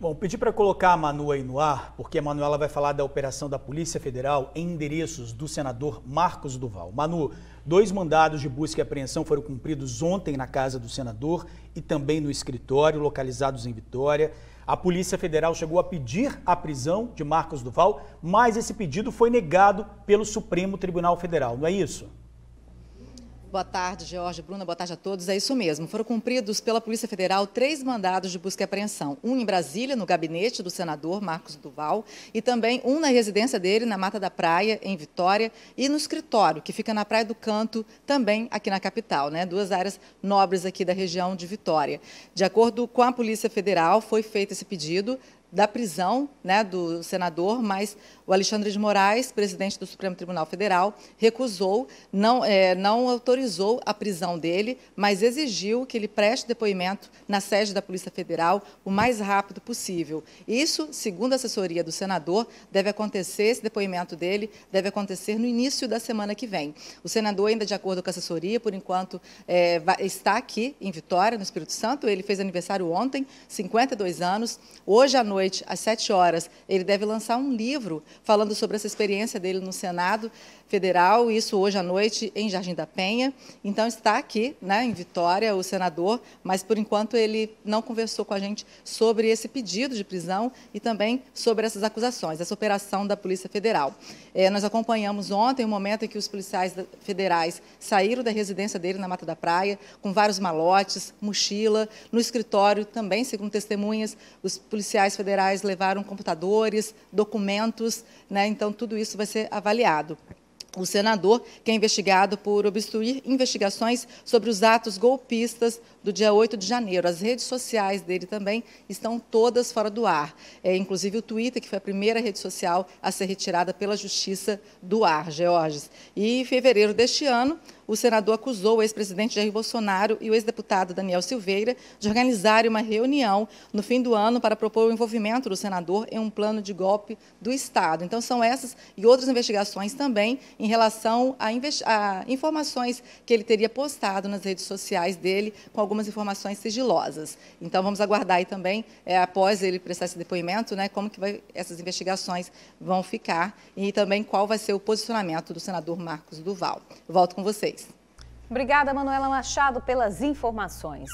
Bom, pedi para colocar a Manu aí no ar, porque a Manuela vai falar da operação da Polícia Federal em endereços do senador Marcos Duval. Manu, dois mandados de busca e apreensão foram cumpridos ontem na casa do senador e também no escritório, localizados em Vitória. A Polícia Federal chegou a pedir a prisão de Marcos Duval, mas esse pedido foi negado pelo Supremo Tribunal Federal, não é isso? Boa tarde, Jorge, Bruna, boa tarde a todos. É isso mesmo. Foram cumpridos pela Polícia Federal três mandados de busca e apreensão. Um em Brasília, no gabinete do senador Marcos Duval, e também um na residência dele, na Mata da Praia, em Vitória, e no escritório, que fica na Praia do Canto, também aqui na capital, né? Duas áreas nobres aqui da região de Vitória. De acordo com a Polícia Federal, foi feito esse pedido da prisão né, do senador, mas o Alexandre de Moraes, presidente do Supremo Tribunal Federal, recusou, não, é, não autorizou a prisão dele, mas exigiu que ele preste depoimento na sede da Polícia Federal o mais rápido possível. Isso, segundo a assessoria do senador, deve acontecer, esse depoimento dele deve acontecer no início da semana que vem. O senador, ainda de acordo com a assessoria, por enquanto é, está aqui em Vitória, no Espírito Santo, ele fez aniversário ontem, 52 anos, hoje à noite noite, às 7 horas, ele deve lançar um livro falando sobre essa experiência dele no Senado Federal, isso hoje à noite em Jardim da Penha. Então está aqui, né, em Vitória, o senador, mas por enquanto ele não conversou com a gente sobre esse pedido de prisão e também sobre essas acusações, essa operação da Polícia Federal. É, nós acompanhamos ontem o momento em que os policiais federais saíram da residência dele na Mata da Praia, com vários malotes, mochila, no escritório também, segundo testemunhas, os policiais federais federais levaram computadores, documentos, né? então tudo isso vai ser avaliado. O senador, que é investigado por obstruir investigações sobre os atos golpistas do dia 8 de janeiro. As redes sociais dele também estão todas fora do ar. É, inclusive o Twitter, que foi a primeira rede social a ser retirada pela Justiça do ar, Georges. E em fevereiro deste ano, o senador acusou o ex-presidente Jair Bolsonaro e o ex-deputado Daniel Silveira de organizarem uma reunião no fim do ano para propor o envolvimento do senador em um plano de golpe do Estado. Então, são essas e outras investigações também em relação a, a informações que ele teria postado nas redes sociais dele, com algumas informações sigilosas. Então, vamos aguardar aí também, é, após ele prestar esse depoimento, né, como que vai, essas investigações vão ficar e também qual vai ser o posicionamento do senador Marcos Duval. Volto com vocês. Obrigada, Manuela Machado, pelas informações.